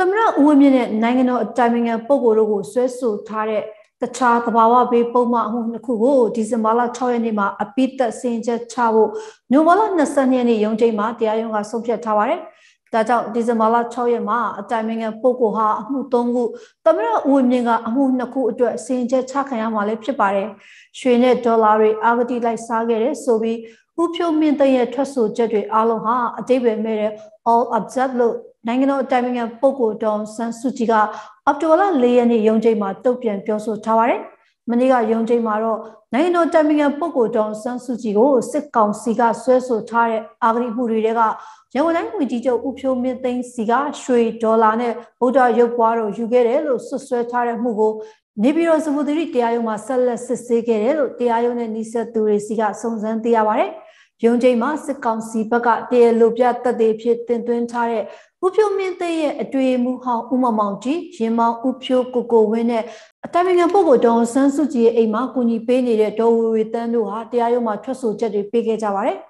သမရဦးဝင်းမြင့်ရဲ့နိုင်ငံတော်အတိုင်ပင်ခံပုဂ္ဂိုလ်တို့ကိုဆွဲဆိုထားတဲ့တခြားသဘာဝဘေးပုံမှန်အမှုနှစ်ခုကိုဒီဇင်ဘာလ6ရက်နေ့မှာအပိသက်စင်ချက်ချဖို့နိုဘာလ22ရက်နေ့ရုံးချိန်မှာတရားရုံးကဆုံးဖြတ်ထားပါတယ်။ဒါကြောင့်ဒီဇင်ဘာလ6ရက်မှာအတိုင်ပင်ခံပုဂ္ဂိုလ်ဟာအမှု3ခုသမရဦးမြင့်ကအမှု2ခုအတွက်စင်ကြဲချခံရမှာလည်းဖြစ်ပါတယ်။ရွှေနဲ့ဒေါ်လာတွေအာဂတိလိုက်စားခဲ့တဲ့ဆိုပြီးဦးဖြိုးမြင့်တဲ့ရဲ့ထွက်ဆိုချက်တွေအားလုံးဟာအတိပ္ပယ်မဲ့တဲ့ all observe လို့နိုင်ငံတော်အတိုင်ပင်ခံပုဂ္ဂိုလ်ဒေါ်ဆန်းစုကြည်ကအော်တိုလာ၄ရက်နေ့ရုံးချိန်မှာတုတ်ပြန်ပြောဆိုထားပါတယ်။မနေ့ကယုံကြည်မှာတော့နိုင်ငံတော်တမန်ပုဂ္ဂိုလ်တော်ဆန်းစုကြည်ကိုစစ်ကောင်စီကဆွဲဆိုထားတဲ့အာဂရိမှုတွေတွေကရန်ကုန်တိုင်းဝန်ကြီးချုပ်ဦးဖြိုးမင်းသိန်းစီကရွှေဒေါ်လာနဲ့ဗုဒ္ဓရုပ်ပွားတော်ယူခဲ့တယ်လို့ဆွဆွဲထားတဲ့မှုကို နေပြည်တော်စမုဒ္ဒရီတရားရုံးမှာဆက်လက်စစ်ဆေးခဲ့တယ်လို့တရားရုံးနဲ့နှိဆက်သူတွေစီကစုံစမ်းသိရပါတယ်။ရုံချိန်မှာစစ်ကောင်စီဘက်ကတရားလိုပြတပ်တွေဖြစ်တင်သွင်းထားတဲ့ဥဖြိုမင်းသိရဲ့အတွေ့အမှုဟောင်းဥမမောင်ကြီးရင်မောင်ဥဖြိုကိုကိုဝင်းနဲ့အတိုင်ပင်ခံပုဂ္ဂိုလ်ဒေါ်ဆန်းစုကြည်ရဲ့အိမ်မှာကူညီပေးနေတဲ့ဒေါ်ဝေဝေတန်းတို့ဟာတရားရုံးမှာထွက်ဆိုချက်တွေပေးခဲ့ကြပါတယ်။